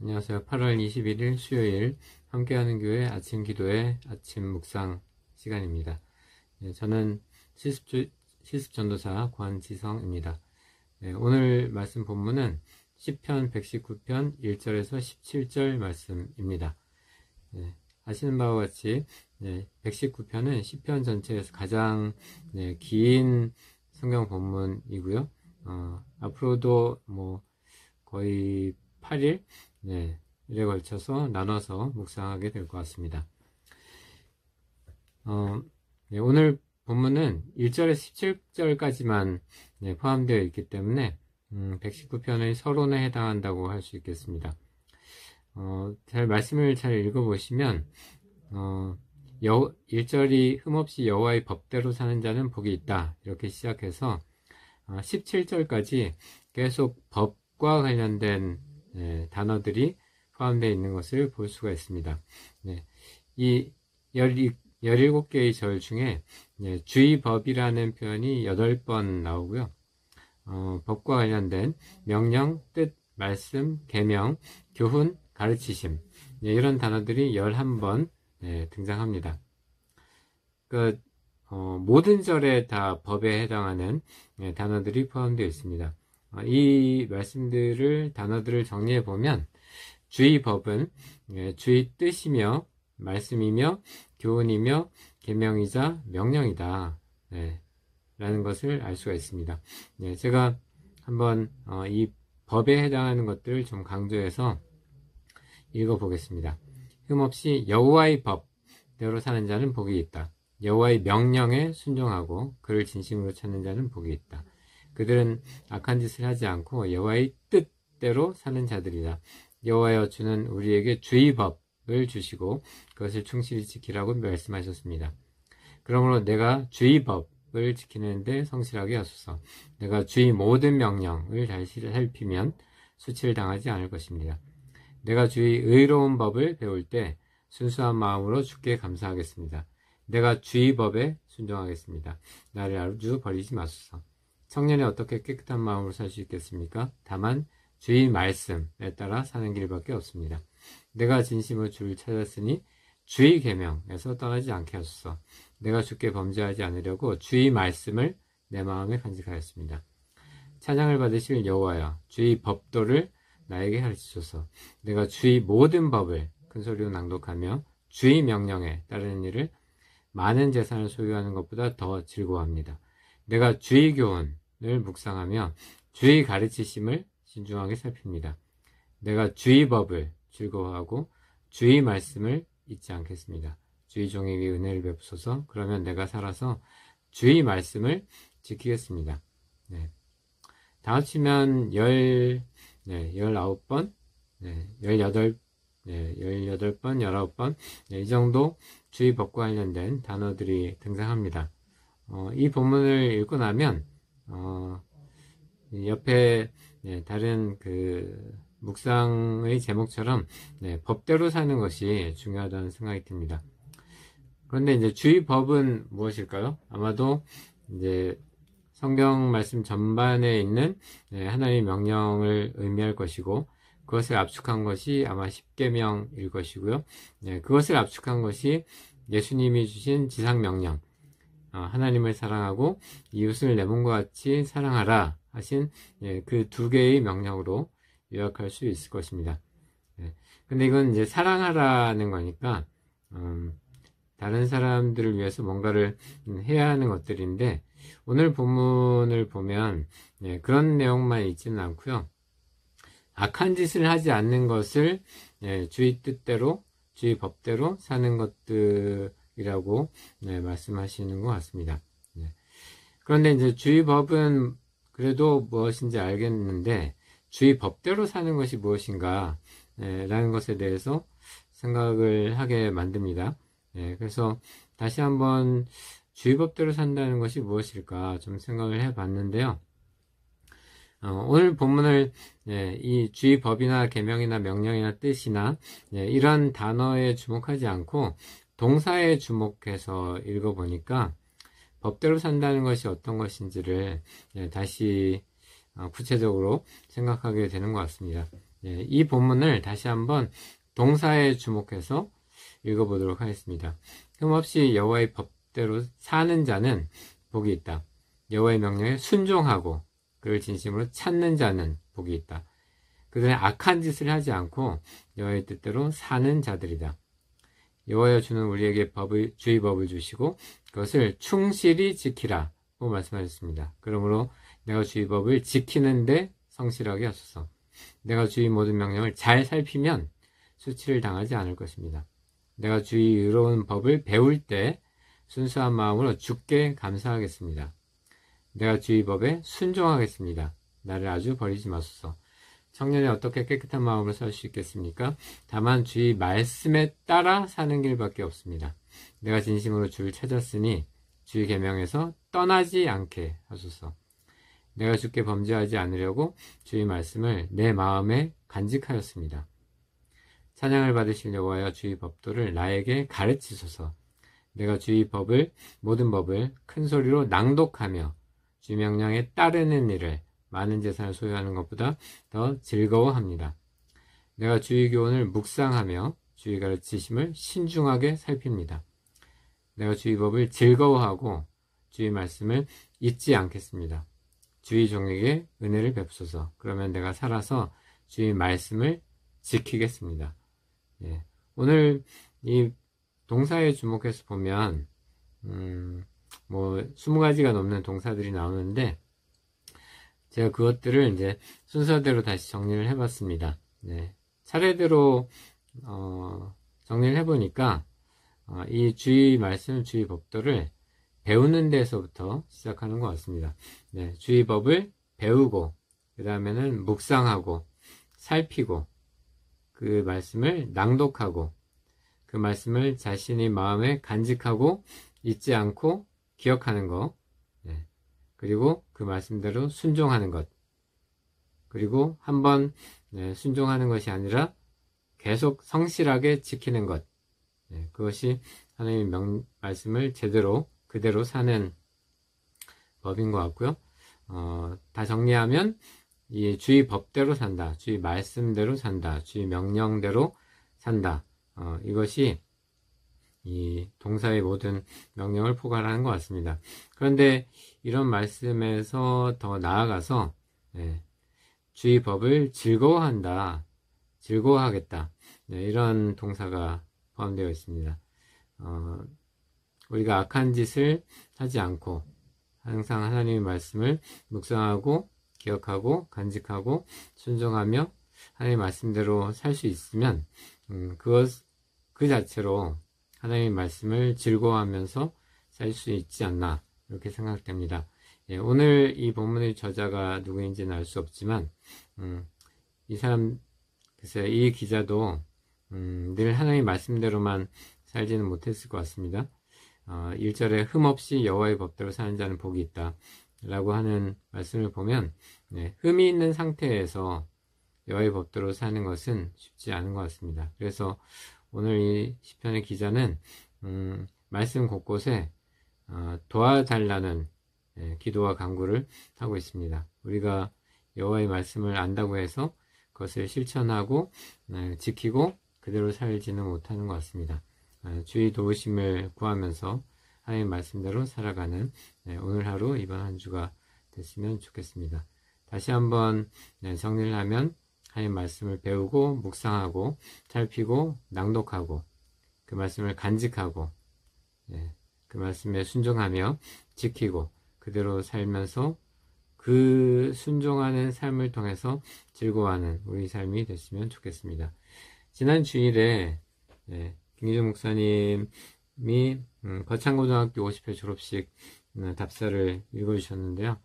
안녕하세요. 8월 21일 수요일 함께하는 교회 아침 기도의 아침 묵상 시간입니다. 네, 저는 실습, 실습 전도사 권지성입니다. 네, 오늘 말씀 본문은 10편 119편 1절에서 17절 말씀입니다. 네, 아시는 바와 같이 119편은 10편 전체에서 가장 긴 성경 본문이고요. 어, 앞으로도 뭐 거의 8일 네, 일에 걸쳐서 나눠서 묵상하게 될 것 같습니다. 어, 네, 오늘 본문은 1절에서 17절까지만 네, 예, 포함되어 있기 때문에 음, 119편의 서론에 해당한다고 할 수 있겠습니다. 어, 잘 말씀을 잘 읽어보시면 어, 여, 1절이 흠없이 여호와의 법대로 사는 자는 복이 있다 이렇게 시작해서 17절까지 아, 계속 법과 관련된 예, 단어들이 포함되어 있는 것을 볼 수가 있습니다. 네, 이 17개의 절 중에 예, 주의법이라는 표현이 8번 나오고요. 어, 법과 관련된 명령, 뜻, 말씀, 계명, 교훈, 가르치심 예, 이런 단어들이 11번 예, 등장합니다. 그 어, 모든 절에 다 법에 해당하는 예, 단어들이 포함되어 있습니다. 아, 이 말씀들을 단어들을 정리해 보면 주의 법은 예, 주의 뜻이며 말씀이며 교훈이며 계명이자 명령이다. 네, 라는 것을 알 수가 있습니다. 네, 제가 한번 어, 이 법에 해당하는 것들을 좀 강조해서 읽어보겠습니다. 흠없이 여호와의 법대로 사는 자는 복이 있다. 여호와의 명령에 순종하고 그를 진심으로 찾는 자는 복이 있다. 그들은 악한 짓을 하지 않고 여호와의 뜻대로 사는 자들이다. 여호와여 주는 우리에게 주의 법을 주시고 그것을 충실히 지키라고 말씀하셨습니다. 그러므로 내가 주의 법을 지키는데 성실하게 하소서. 내가 주의 모든 명령을 잘 살피면 수치를 당하지 않을 것입니다. 내가 주의 의로운 법을 배울 때 순수한 마음으로 주께 감사하겠습니다. 내가 주의 법에 순종하겠습니다. 나를 아주 버리지 마소서. 청년이 어떻게 깨끗한 마음으로 살 수 있겠습니까? 다만 주의 말씀에 따라 사는 길밖에 없습니다. 내가 진심으로 주를 찾았으니 주의 계명에서 떠나지 않게 하소서. 내가 죽게 범죄하지 않으려고 주의 말씀을 내 마음에 간직하였습니다. 찬양을 받으실 여호와여, 주의 법도를 나에게 가르소서 내가 주의 모든 법을 큰 소리로 낭독하며 주의 명령에 따르는 일을 많은 재산을 소유하는 것보다 더 즐거워합니다. 내가 주의 교훈을 묵상하며 주의 가르치심을 신중하게 살핍니다. 내가 주의 법을 즐거워하고 주의 말씀을 잊지 않겠습니다. 주의 종에게 은혜를 베푸소서. 그러면 내가 살아서 주의 말씀을 지키겠습니다. 네. 다 합치면 열, 네, 열아홉 번, 네, 열여덟, 네, 열여덟 번, 열아홉 번, 네, 이 정도 주의 법과 관련된 단어들이 등장합니다. 어, 이 본문을 읽고 나면 어, 옆에 네, 다른 그 묵상의 제목처럼 네, 법대로 사는 것이 중요하다는 생각이 듭니다. 그런데 이제 주의 법은 무엇일까요? 아마도 이제 성경 말씀 전반에 있는 네, 하나님의 명령을 의미할 것이고 그것을 압축한 것이 아마 십계명일 것이고요. 네, 그것을 압축한 것이 예수님이 주신 지상 명령, 어, 하나님을 사랑하고 이웃을 내 몸과 같이 사랑하라 하신 예, 그두 개의 명령으로 요약할 수 있을 것입니다. 예. 근데 이건 이제 사랑하라는 거니까 음, 다른 사람들을 위해서 뭔가를 해야 하는 것들인데 오늘 본문을 보면 예, 그런 내용만 있지는 않고요. 악한 짓을 하지 않는 것을 주의 뜻대로 주의 법대로 사는 것들 이라고 네, 말씀하시는 것 같습니다. 네. 그런데 이제 주의 법은 그래도 무엇인지 알겠는데 주의 법대로 사는 것이 무엇인가 네, 라는 것에 대해서 생각을 하게 만듭니다. 네, 그래서 다시 한번 주의 법대로 산다는 것이 무엇일까 좀 생각을 해 봤는데요. 어, 오늘 본문을 예, 이 주의 법이나 계명이나 명령이나 뜻이나 예, 이런 단어에 주목하지 않고 동사에 주목해서 읽어보니까 법대로 산다는 것이 어떤 것인지를 예, 다시 어, 구체적으로 생각하게 되는 것 같습니다. 예, 이 본문을 다시 한번 동사에 주목해서 읽어보도록 하겠습니다. 흠없이 여호와의 법대로 사는 자는 복이 있다. 여호와의 명령에 순종하고 그를 진심으로 찾는 자는 복이 있다. 그들은 악한 짓을 하지 않고 여호와의 뜻대로 사는 자들이다. 여호와여 주는 우리에게 법을 주의 법을 주시고 그것을 충실히 지키라고 말씀하셨습니다. 그러므로 내가 주의 법을 지키는데 성실하게 하소서. 내가 주의 모든 명령을 잘 살피면 수치를 당하지 않을 것입니다. 내가 주의 의로운 법을 배울 때 순수한 마음으로 주께 감사하겠습니다. 내가 주의 법에 순종하겠습니다. 나를 아주 버리지 마소서. 청년이 어떻게 깨끗한 마음으로 살 수 있겠습니까? 다만 주의 말씀에 따라 사는 길밖에 없습니다. 내가 진심으로 주를 찾았으니 주의 계명에서 떠나지 않게 하소서. 내가 주께 범죄하지 않으려고 주의 말씀을 내 마음에 간직하였습니다. 찬양을 받으시려고 하여 주의 법도를 나에게 가르치소서. 내가 주의 법을 모든 법을 큰 소리로 낭독하며 주 명령에 따르는 일을 많은 재산을 소유하는 것보다 더 즐거워합니다. 내가 주의 교훈을 묵상하며 주의 가르치심을 신중하게 살핍니다. 내가 주의 법을 즐거워하고 주의 말씀을 잊지 않겠습니다. 주의 종에게 은혜를 베푸소서. 그러면 내가 살아서 주의 말씀을 지키겠습니다. 예. 오늘 이 동사에 주목해서 보면 음, 뭐 20가지가 넘는 동사들이 나오는데 제가 그것들을 이제 순서대로 다시 정리를 해봤습니다. 네. 차례대로 어, 정리를 해보니까 어, 이 주의 말씀, 주의 법도를 배우는 데서부터 시작하는 것 같습니다. 네, 주의 법을 배우고 그 다음에는 묵상하고 살피고 그 말씀을 낭독하고 그 말씀을 자신의 마음에 간직하고 잊지 않고 기억하는 것 그리고 그 말씀대로 순종하는 것. 그리고 한번 네, 순종하는 것이 아니라 계속 성실하게 지키는 것. 네, 그것이 하나님의 명, 말씀을 제대로 그대로 사는 법인 것 같고요. 어, 다 정리하면 이 주의 법대로 산다, 주의 말씀대로 산다, 주의 명령대로 산다. 어, 이것이 이 동사의 모든 명령을 포괄하는 것 같습니다. 그런데 이런 말씀에서 더 나아가서 네, 주의 법을 즐거워한다, 즐거워하겠다 네, 이런 동사가 포함되어 있습니다. 어, 우리가 악한 짓을 하지 않고 항상 하나님의 말씀을 묵상하고 기억하고 간직하고 순종하며 하나님의 말씀대로 살 수 있으면 음, 그것 그 자체로 하나님의 말씀을 즐거워하면서 살 수 있지 않나 이렇게 생각됩니다. 예, 오늘 이 본문의 저자가 누구인지는 알 수 없지만 음, 이 사람 글쎄이 기자도 음, 늘 하나님의 말씀대로만 살지는 못했을 것 같습니다. 어, 절에 흠없이 여호와의 법대로 사는 자는 복이 있다 라고 하는 말씀을 보면 네, 흠이 있는 상태에서 여호와의 법대로 사는 것은 쉽지 않은 것 같습니다. 그래서 오늘 이 시편의 기자는 음, 말씀 곳곳에 어, 도와달라는 예, 기도와 간구를 하고 있습니다. 우리가 여호와의 말씀을 안다고 해서 그것을 실천하고 예, 지키고 그대로 살지는 못하는 것 같습니다. 예, 주의 도우심을 구하면서 하나님 말씀대로 살아가는 네, 오늘 하루 이번 한 주가 됐으면 좋겠습니다. 다시 한번 네, 정리를 하면 하나님 말씀을 배우고 묵상하고 살피고 낭독하고 그 말씀을 간직하고 예, 그 말씀에 순종하며 지키고 그대로 살면서 그 순종하는 삶을 통해서 즐거워하는 우리 삶이 됐으면 좋겠습니다. 지난 주일에 예, 김기준 목사님이 음, 거창고등학교 50회 졸업식 음, 답사를 읽어주셨는데요.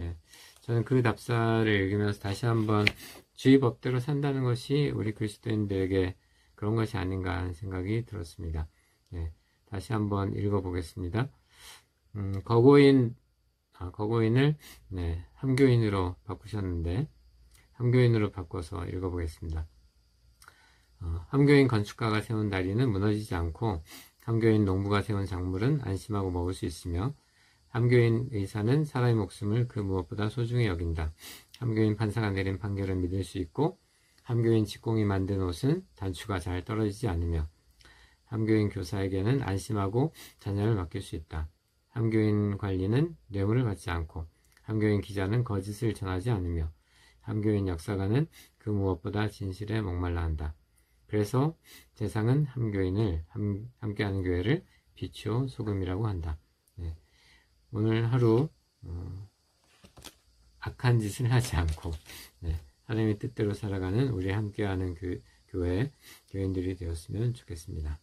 예, 저는 그 답사를 읽으면서 다시 한번 주의 법대로 산다는 것이 우리 그리스도인들에게 그런 것이 아닌가 하는 생각이 들었습니다. 네, 다시 한번 읽어보겠습니다. 음, 거고인, 아, 거고인을 네, 함교인으로 바꾸셨는데 함교인으로 바꿔서 읽어보겠습니다. 어, 함교인 건축가가 세운 다리는 무너지지 않고 함교인 농부가 세운 작물은 안심하고 먹을 수 있으며 함교인 의사는 사람의 목숨을 그 무엇보다 소중히 여긴다. 함교인 판사가 내린 판결을 믿을 수 있고 함교인 직공이 만든 옷은 단추가 잘 떨어지지 않으며 함교인 교사에게는 안심하고 자녀를 맡길 수 있다. 함교인 관리는 뇌물을 받지 않고 함교인 기자는 거짓을 전하지 않으며 함교인 역사가는 그 무엇보다 진실에 목말라 한다. 그래서 세상은 함교인을 함, 함께하는 교회를 비추어 소금이라고 한다. 네. 오늘 하루 어, 악한 짓을 하지 않고 네, 하나님의 뜻대로 살아가는 우리 함께하는 그 교회 교인들이 되었으면 좋겠습니다.